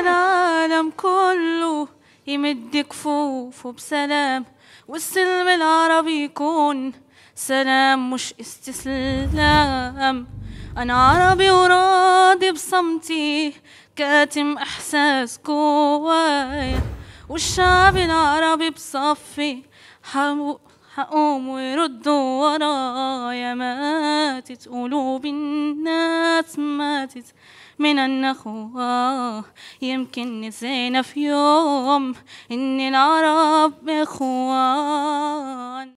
العالم كله يمد كفوفه بسلام والسلم العربي يكون سلام مش استسلام أنا عربي وراضي بصمتي كاتم إحساس كوايا والشعب العربي بصفي حقوم ويردوا ورايا ماتت قلوب الناس ماتت ماتت من النخوة يمكن نسينا في يوم إن العرب إخوان